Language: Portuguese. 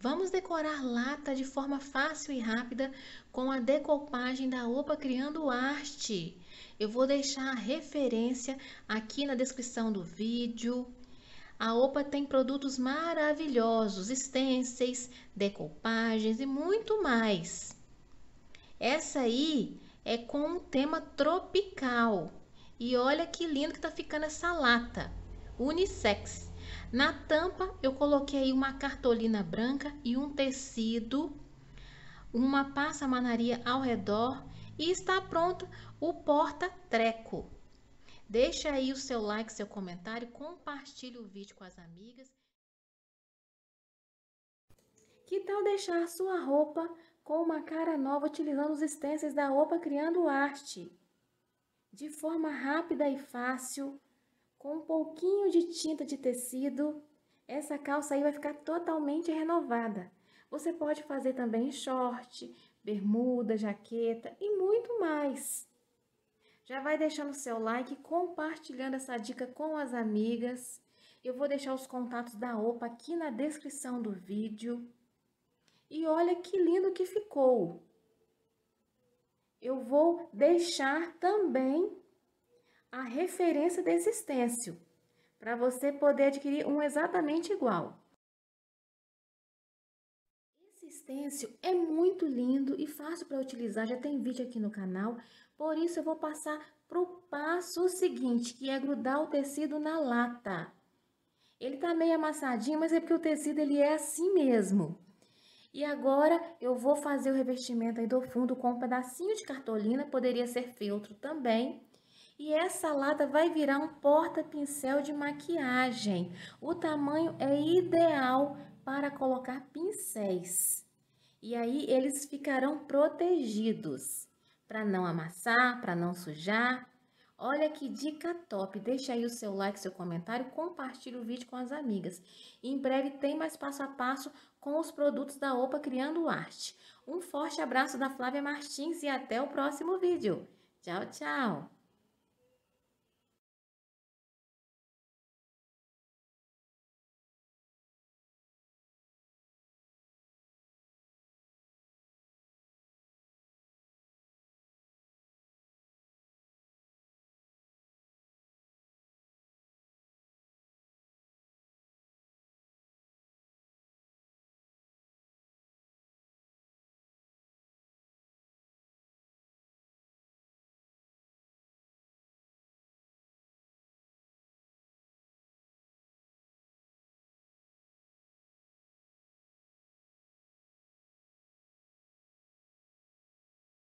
Vamos decorar lata de forma fácil e rápida com a decoupagem da OPA Criando Arte. Eu vou deixar a referência aqui na descrição do vídeo. A OPA tem produtos maravilhosos, stencils, decoupagens e muito mais. Essa aí é com um tema tropical. E olha que lindo que tá ficando essa lata. Unissex. Na tampa, eu coloquei uma cartolina branca e um tecido, uma passamanaria ao redor e está pronto o porta-treco. Deixe aí o seu like, seu comentário, compartilhe o vídeo com as amigas. Que tal deixar sua roupa com uma cara nova utilizando os stencils da roupa criando arte? De forma rápida e fácil, com um pouquinho de tinta de tecido, essa calça aí vai ficar totalmente renovada. Você pode fazer também short, bermuda, jaqueta e muito mais. Já vai deixando o seu like, compartilhando essa dica com as amigas. Eu vou deixar os contatos da OPA aqui na descrição do vídeo. E olha que lindo que ficou! Eu vou deixar também a referência da existência, para você poder adquirir um exatamente igual. stencil é muito lindo e fácil para utilizar, já tem vídeo aqui no canal, por isso eu vou passar para o passo seguinte, que é grudar o tecido na lata. Ele tá meio amassadinho, mas é porque o tecido ele é assim mesmo. E agora eu vou fazer o revestimento aí do fundo com um pedacinho de cartolina, poderia ser feltro também. E essa lata vai virar um porta-pincel de maquiagem. O tamanho é ideal para colocar pincéis. E aí eles ficarão protegidos para não amassar, para não sujar. Olha que dica top! Deixa aí o seu like, seu comentário, compartilhe o vídeo com as amigas. E em breve tem mais passo a passo com os produtos da OPA Criando Arte. Um forte abraço da Flávia Martins e até o próximo vídeo. Tchau, tchau!